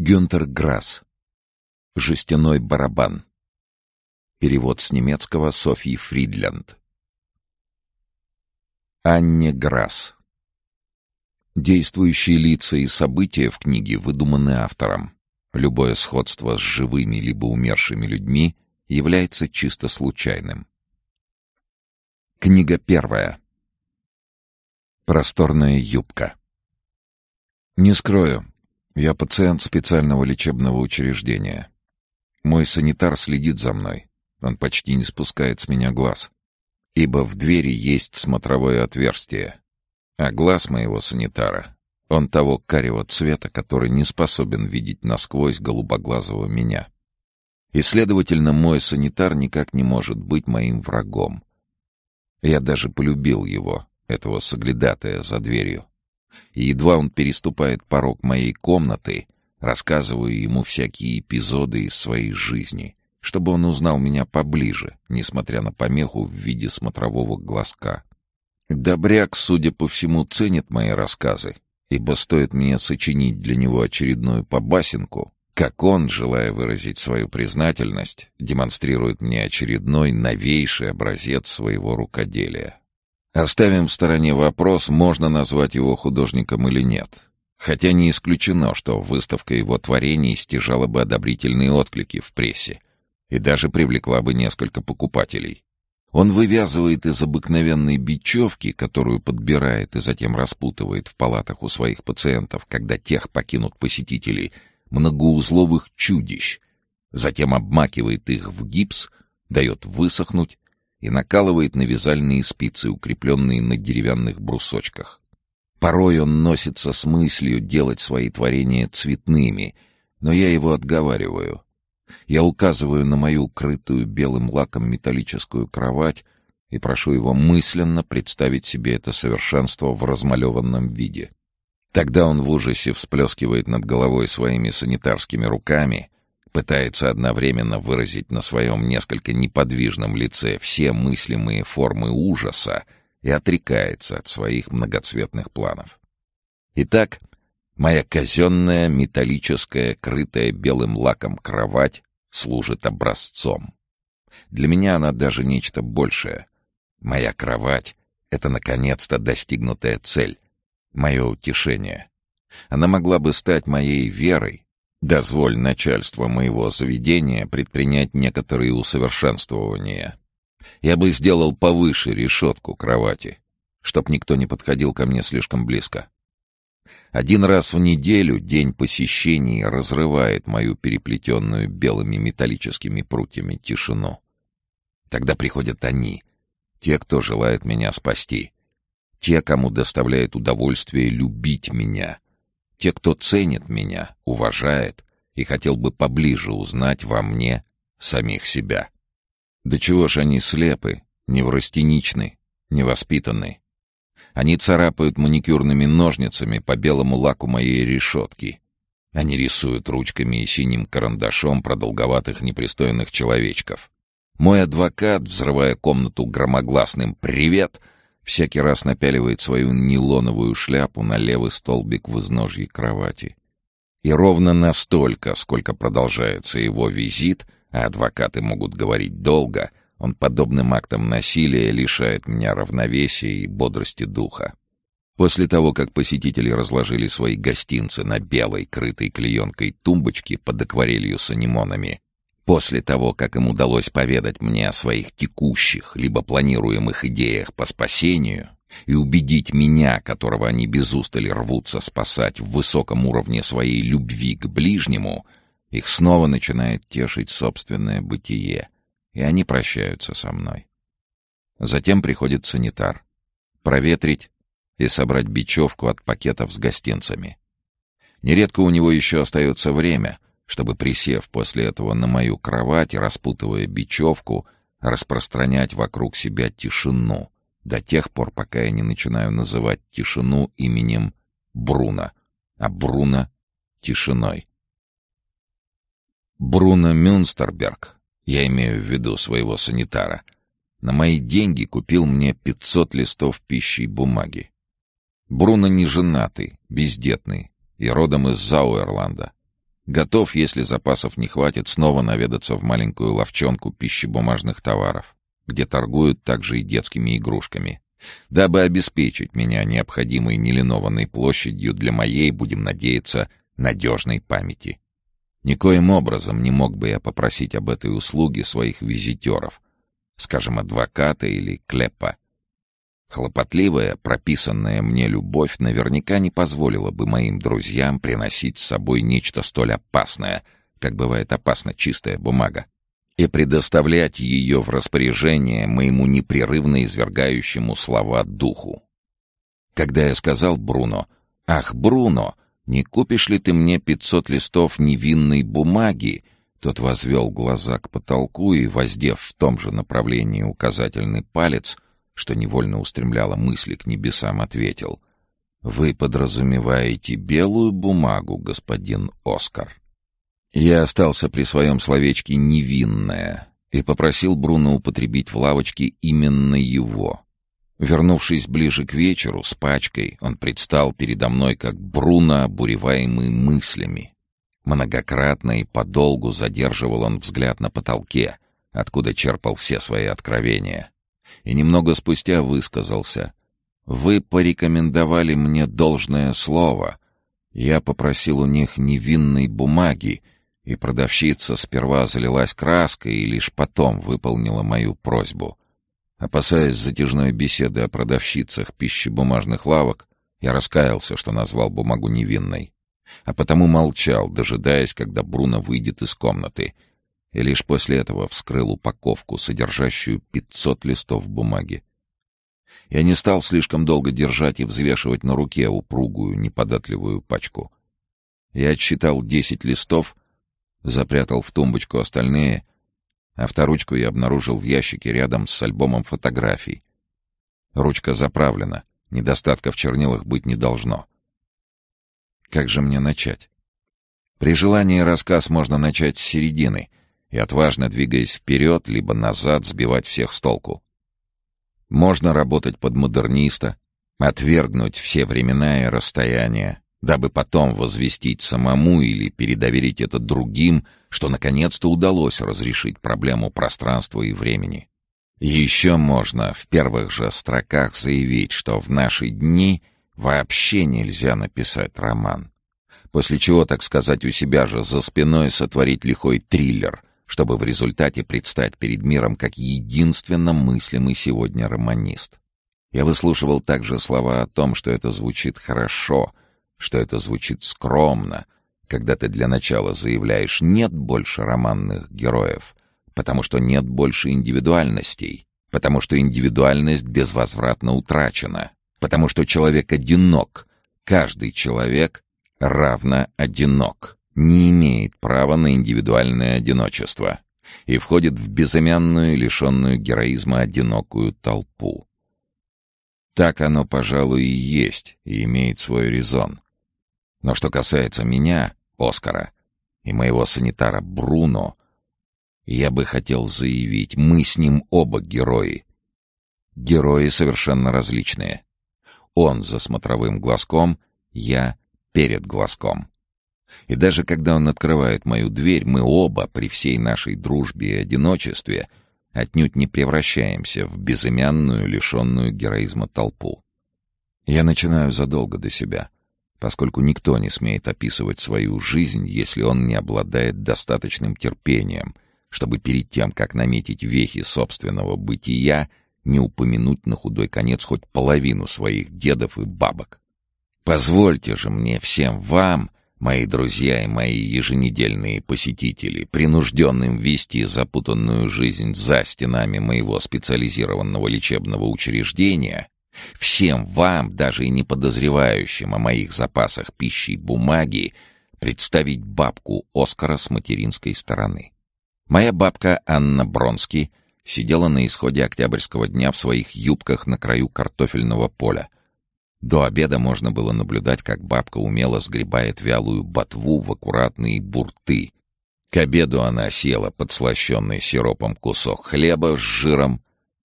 Гюнтер Грасс. Жестяной барабан. Перевод с немецкого Софьи Фридлянд. Анне Грасс. Действующие лица и события в книге выдуманы автором. Любое сходство с живыми либо умершими людьми является чисто случайным. Книга первая. Просторная юбка. Не скрою, я пациент специального лечебного учреждения. Мой санитар следит за мной. Он почти не спускает с меня глаз. Ибо в двери есть смотровое отверстие. А глаз моего санитара, он того карего цвета, который не способен видеть насквозь голубоглазого меня. И, следовательно, мой санитар никак не может быть моим врагом. Я даже полюбил его, этого соглядатая за дверью и едва он переступает порог моей комнаты, рассказываю ему всякие эпизоды из своей жизни, чтобы он узнал меня поближе, несмотря на помеху в виде смотрового глазка. Добряк, судя по всему, ценит мои рассказы, ибо стоит мне сочинить для него очередную побасенку, как он, желая выразить свою признательность, демонстрирует мне очередной новейший образец своего рукоделия. Оставим в стороне вопрос, можно назвать его художником или нет. Хотя не исключено, что выставка его творений стяжала бы одобрительные отклики в прессе и даже привлекла бы несколько покупателей. Он вывязывает из обыкновенной бечевки, которую подбирает и затем распутывает в палатах у своих пациентов, когда тех покинут посетители, многоузловых чудищ, затем обмакивает их в гипс, дает высохнуть, и накалывает на вязальные спицы, укрепленные на деревянных брусочках. Порой он носится с мыслью делать свои творения цветными, но я его отговариваю. Я указываю на мою укрытую белым лаком металлическую кровать и прошу его мысленно представить себе это совершенство в размалеванном виде. Тогда он в ужасе всплескивает над головой своими санитарскими руками — пытается одновременно выразить на своем несколько неподвижном лице все мыслимые формы ужаса и отрекается от своих многоцветных планов. Итак, моя казенная, металлическая, крытая белым лаком кровать служит образцом. Для меня она даже нечто большее. Моя кровать — это наконец-то достигнутая цель, мое утешение. Она могла бы стать моей верой, Дозволь начальству моего заведения предпринять некоторые усовершенствования. Я бы сделал повыше решетку кровати, чтоб никто не подходил ко мне слишком близко. Один раз в неделю день посещений разрывает мою переплетенную белыми металлическими прутьями тишину. Тогда приходят они, те, кто желает меня спасти, те, кому доставляет удовольствие любить меня — те, кто ценит меня, уважает и хотел бы поближе узнать во мне самих себя. Да чего ж они слепы, неврастеничны, невоспитаны. Они царапают маникюрными ножницами по белому лаку моей решетки. Они рисуют ручками и синим карандашом продолговатых непристойных человечков. Мой адвокат, взрывая комнату громогласным «Привет!», Всякий раз напяливает свою нейлоновую шляпу на левый столбик в изножье кровати. И ровно настолько, сколько продолжается его визит, а адвокаты могут говорить долго, он подобным актом насилия лишает меня равновесия и бодрости духа. После того, как посетители разложили свои гостинцы на белой, крытой клеенкой тумбочке под акварелью с анимонами, После того, как им удалось поведать мне о своих текущих, либо планируемых идеях по спасению, и убедить меня, которого они без устали рвутся спасать в высоком уровне своей любви к ближнему, их снова начинает тешить собственное бытие, и они прощаются со мной. Затем приходит санитар. Проветрить и собрать бечевку от пакетов с гостинцами. Нередко у него еще остается время — чтобы, присев после этого на мою кровать и распутывая бечевку, распространять вокруг себя тишину до тех пор, пока я не начинаю называть тишину именем Бруно, а Бруно — тишиной. Бруно Мюнстерберг, я имею в виду своего санитара, на мои деньги купил мне 500 листов пищи и бумаги. Бруно не женатый, бездетный и родом из Зауэрланда. Готов, если запасов не хватит, снова наведаться в маленькую ловчонку пищебумажных товаров, где торгуют также и детскими игрушками. Дабы обеспечить меня необходимой нелинованной площадью для моей, будем надеяться, надежной памяти. Никоим образом не мог бы я попросить об этой услуге своих визитеров, скажем, адвоката или клепа, Хлопотливая, прописанная мне любовь наверняка не позволила бы моим друзьям приносить с собой нечто столь опасное, как бывает опасна чистая бумага, и предоставлять ее в распоряжение моему непрерывно извергающему слова духу. Когда я сказал Бруно, «Ах, Бруно, не купишь ли ты мне пятьсот листов невинной бумаги?» Тот возвел глаза к потолку и, воздев в том же направлении указательный палец — что невольно устремляла мысли к небесам, ответил. «Вы подразумеваете белую бумагу, господин Оскар?» Я остался при своем словечке «невинная» и попросил Бруно употребить в лавочке именно его. Вернувшись ближе к вечеру с пачкой, он предстал передо мной как Бруно, обуреваемый мыслями. Многократно и подолгу задерживал он взгляд на потолке, откуда черпал все свои откровения и немного спустя высказался. «Вы порекомендовали мне должное слово. Я попросил у них невинной бумаги, и продавщица сперва залилась краской и лишь потом выполнила мою просьбу». Опасаясь затяжной беседы о продавщицах пищебумажных лавок, я раскаялся, что назвал бумагу невинной, а потому молчал, дожидаясь, когда Бруно выйдет из комнаты — и лишь после этого вскрыл упаковку, содержащую 500 листов бумаги. Я не стал слишком долго держать и взвешивать на руке упругую, неподатливую пачку. Я отсчитал 10 листов, запрятал в тумбочку остальные, а вторучку я обнаружил в ящике рядом с альбомом фотографий. Ручка заправлена, недостатка в чернилах быть не должно. Как же мне начать? При желании рассказ можно начать с середины — и, отважно двигаясь вперед, либо назад, сбивать всех с толку. Можно работать под модерниста, отвергнуть все времена и расстояния, дабы потом возвестить самому или передоверить это другим, что наконец-то удалось разрешить проблему пространства и времени. Еще можно в первых же строках заявить, что в наши дни вообще нельзя написать роман. После чего, так сказать, у себя же за спиной сотворить лихой триллер, чтобы в результате предстать перед миром как единственно мыслимый сегодня романист. Я выслушивал также слова о том, что это звучит хорошо, что это звучит скромно, когда ты для начала заявляешь «нет больше романных героев», потому что нет больше индивидуальностей, потому что индивидуальность безвозвратно утрачена, потому что человек одинок, каждый человек равно одинок не имеет права на индивидуальное одиночество и входит в безымянную, лишенную героизма одинокую толпу. Так оно, пожалуй, и есть, и имеет свой резон. Но что касается меня, Оскара, и моего санитара Бруно, я бы хотел заявить, мы с ним оба герои. Герои совершенно различные. Он за смотровым глазком, я перед глазком. И даже когда он открывает мою дверь, мы оба, при всей нашей дружбе и одиночестве, отнюдь не превращаемся в безымянную, лишенную героизма толпу. Я начинаю задолго до себя, поскольку никто не смеет описывать свою жизнь, если он не обладает достаточным терпением, чтобы перед тем, как наметить вехи собственного бытия, не упомянуть на худой конец хоть половину своих дедов и бабок. Позвольте же мне всем вам — Мои друзья и мои еженедельные посетители, принужденным вести запутанную жизнь за стенами моего специализированного лечебного учреждения, всем вам, даже и не подозревающим о моих запасах пищи и бумаги, представить бабку Оскара с материнской стороны. Моя бабка Анна Бронски сидела на исходе октябрьского дня в своих юбках на краю картофельного поля — до обеда можно было наблюдать, как бабка умело сгребает вялую ботву в аккуратные бурты. К обеду она съела подслащенный сиропом кусок хлеба с жиром,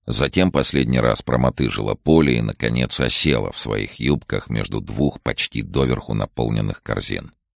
затем последний раз промотыжила поле и, наконец, осела в своих юбках между двух почти доверху наполненных корзин.